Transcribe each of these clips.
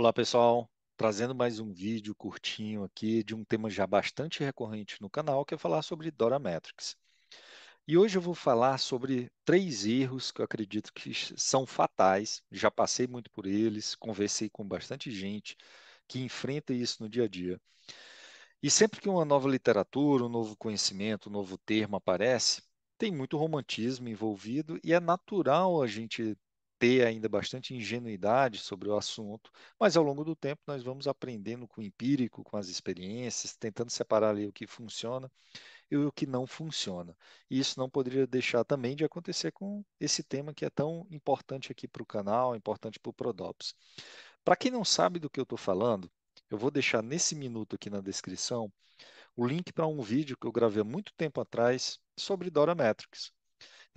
Olá, pessoal. Trazendo mais um vídeo curtinho aqui de um tema já bastante recorrente no canal, que é falar sobre Dora Matrix. E hoje eu vou falar sobre três erros que eu acredito que são fatais, já passei muito por eles, conversei com bastante gente que enfrenta isso no dia a dia. E sempre que uma nova literatura, um novo conhecimento, um novo termo aparece, tem muito romantismo envolvido e é natural a gente ter ainda bastante ingenuidade sobre o assunto, mas ao longo do tempo nós vamos aprendendo com o empírico, com as experiências, tentando separar ali o que funciona e o que não funciona. E isso não poderia deixar também de acontecer com esse tema que é tão importante aqui para o canal, importante para o Prodops. Para quem não sabe do que eu estou falando, eu vou deixar nesse minuto aqui na descrição o link para um vídeo que eu gravei há muito tempo atrás sobre Dora Metrics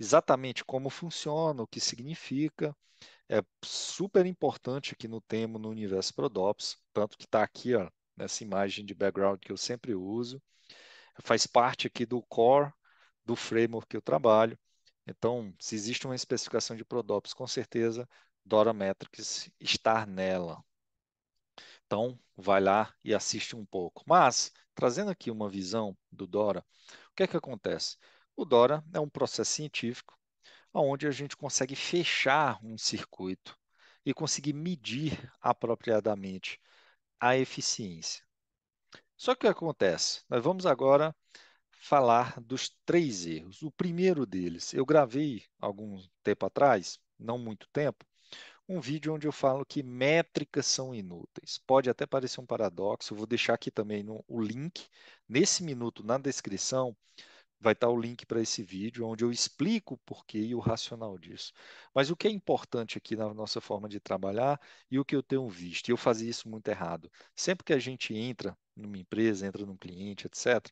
exatamente como funciona, o que significa. É super importante aqui no tema no universo Prodops, tanto que está aqui ó, nessa imagem de background que eu sempre uso, faz parte aqui do core do framework que eu trabalho. Então, se existe uma especificação de Prodops, com certeza Dora Metrics está nela. Então, vai lá e assiste um pouco. Mas, trazendo aqui uma visão do Dora, o que é que acontece? O DORA é um processo científico onde a gente consegue fechar um circuito e conseguir medir apropriadamente a eficiência. Só que o que acontece? Nós vamos agora falar dos três erros. O primeiro deles, eu gravei algum tempo atrás, não muito tempo, um vídeo onde eu falo que métricas são inúteis. Pode até parecer um paradoxo, eu vou deixar aqui também no, o link, nesse minuto, na descrição, vai estar o link para esse vídeo, onde eu explico o porquê e o racional disso. Mas o que é importante aqui na nossa forma de trabalhar e o que eu tenho visto, e eu fazia isso muito errado. Sempre que a gente entra numa empresa, entra num cliente, etc.,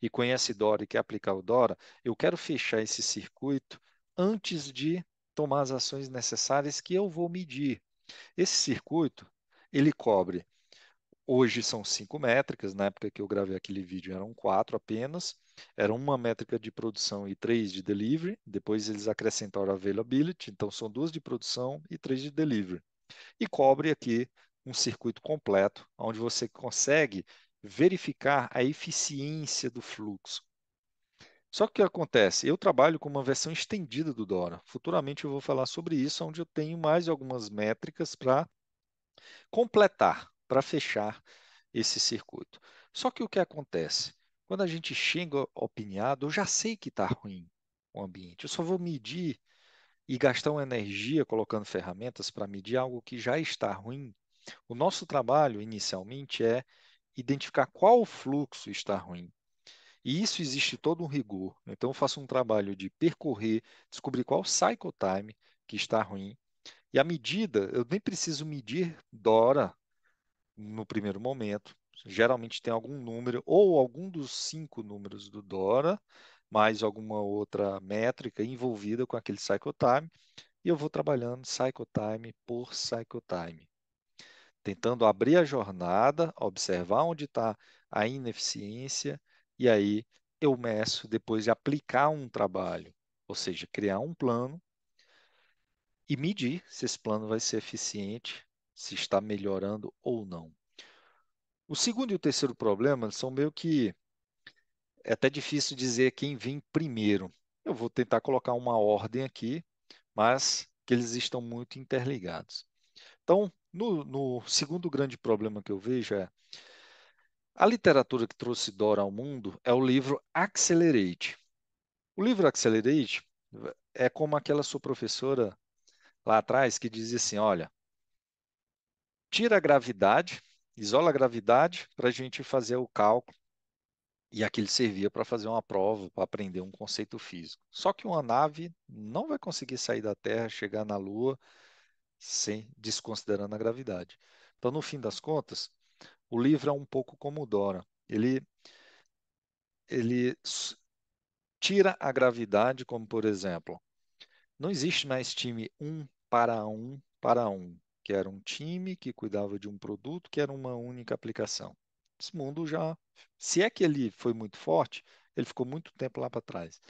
e conhece Dora e quer aplicar o Dora, eu quero fechar esse circuito antes de tomar as ações necessárias que eu vou medir. Esse circuito, ele cobre Hoje são cinco métricas, na época que eu gravei aquele vídeo eram quatro apenas. Era uma métrica de produção e três de delivery. Depois eles acrescentaram availability, então são duas de produção e três de delivery. E cobre aqui um circuito completo, onde você consegue verificar a eficiência do fluxo. Só que o que acontece? Eu trabalho com uma versão estendida do Dora. Futuramente eu vou falar sobre isso, onde eu tenho mais algumas métricas para completar para fechar esse circuito. Só que o que acontece? Quando a gente chega opiniado, eu já sei que está ruim o ambiente, eu só vou medir e gastar uma energia colocando ferramentas para medir algo que já está ruim. O nosso trabalho, inicialmente, é identificar qual fluxo está ruim. E isso existe todo um rigor. Então, eu faço um trabalho de percorrer, descobrir qual cycle time que está ruim. E a medida, eu nem preciso medir DORA, no primeiro momento. Geralmente tem algum número ou algum dos cinco números do DORA, mais alguma outra métrica envolvida com aquele cycle time, e eu vou trabalhando cycle time por cycle time, tentando abrir a jornada, observar onde está a ineficiência, e aí eu meço depois de aplicar um trabalho, ou seja, criar um plano e medir se esse plano vai ser eficiente se está melhorando ou não. O segundo e o terceiro problema são meio que. É até difícil dizer quem vem primeiro. Eu vou tentar colocar uma ordem aqui, mas que eles estão muito interligados. Então, no, no segundo grande problema que eu vejo é. A literatura que trouxe Dora ao mundo é o livro Accelerate. O livro Accelerate é como aquela sua professora lá atrás que dizia assim: olha, tira a gravidade, isola a gravidade para a gente fazer o cálculo. E aquilo servia para fazer uma prova, para aprender um conceito físico. Só que uma nave não vai conseguir sair da Terra, chegar na Lua, sem desconsiderando a gravidade. Então, no fim das contas, o livro é um pouco como o Dora. Ele, ele tira a gravidade, como por exemplo, não existe mais time um para um para um que era um time que cuidava de um produto que era uma única aplicação. Esse mundo já, se é que ele foi muito forte, ele ficou muito tempo lá para trás.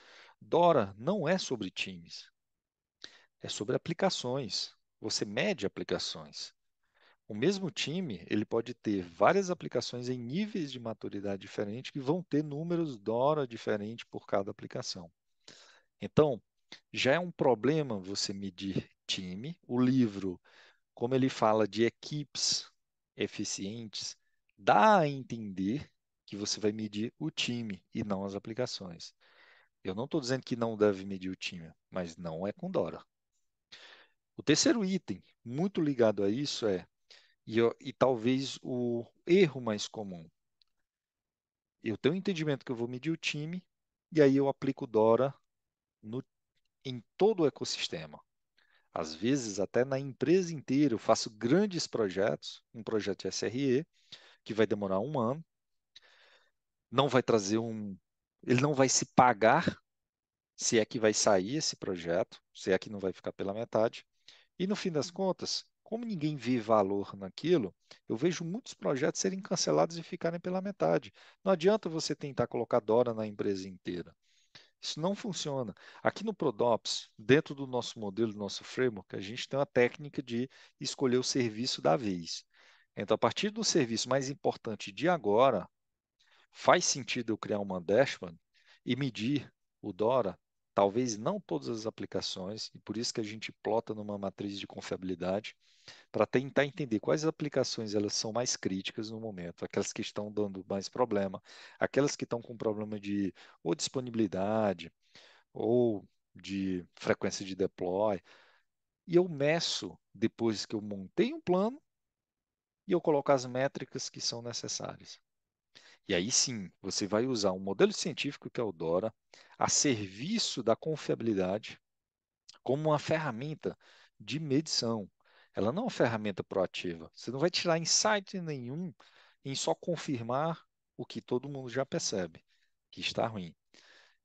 Dora não é sobre times, é sobre aplicações. Você mede aplicações. O mesmo time ele pode ter várias aplicações em níveis de maturidade diferentes que vão ter números Dora diferentes por cada aplicação. Então, já é um problema você medir time. O livro como ele fala de equipes eficientes, dá a entender que você vai medir o time e não as aplicações. Eu não estou dizendo que não deve medir o time, mas não é com Dora. O terceiro item, muito ligado a isso, é, e, e talvez o erro mais comum, eu tenho um entendimento que eu vou medir o time, e aí eu aplico Dora no, em todo o ecossistema. Às vezes, até na empresa inteira, eu faço grandes projetos, um projeto de SRE, que vai demorar um ano, não vai trazer um. Ele não vai se pagar se é que vai sair esse projeto, se é que não vai ficar pela metade. E no fim das uhum. contas, como ninguém vê valor naquilo, eu vejo muitos projetos serem cancelados e ficarem pela metade. Não adianta você tentar colocar Dora na empresa inteira. Isso não funciona. Aqui no ProDops, dentro do nosso modelo, do nosso framework, a gente tem uma técnica de escolher o serviço da vez. Então, a partir do serviço mais importante de agora, faz sentido eu criar uma dashboard e medir o DORA talvez não todas as aplicações, e por isso que a gente plota numa matriz de confiabilidade para tentar entender quais aplicações elas são mais críticas no momento, aquelas que estão dando mais problema, aquelas que estão com problema de ou disponibilidade ou de frequência de deploy. E eu meço depois que eu montei um plano e eu coloco as métricas que são necessárias. E aí sim, você vai usar um modelo científico que é o DORA a serviço da confiabilidade como uma ferramenta de medição. Ela não é uma ferramenta proativa. Você não vai tirar insight nenhum em só confirmar o que todo mundo já percebe, que está ruim.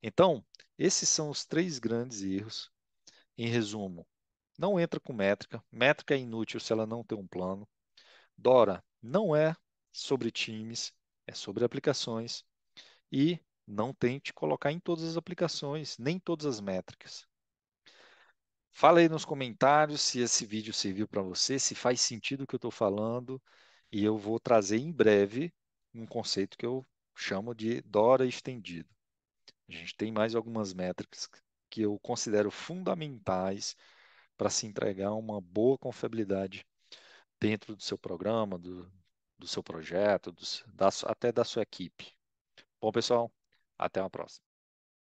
Então, esses são os três grandes erros. Em resumo, não entra com métrica. Métrica é inútil se ela não tem um plano. Dora não é sobre times, é sobre aplicações e não tente colocar em todas as aplicações, nem todas as métricas. Fala aí nos comentários se esse vídeo serviu para você, se faz sentido o que eu estou falando, e eu vou trazer em breve um conceito que eu chamo de DORA estendido. A gente tem mais algumas métricas que eu considero fundamentais para se entregar uma boa confiabilidade dentro do seu programa, do, do seu projeto, do, da, até da sua equipe. Bom, pessoal, até uma próxima.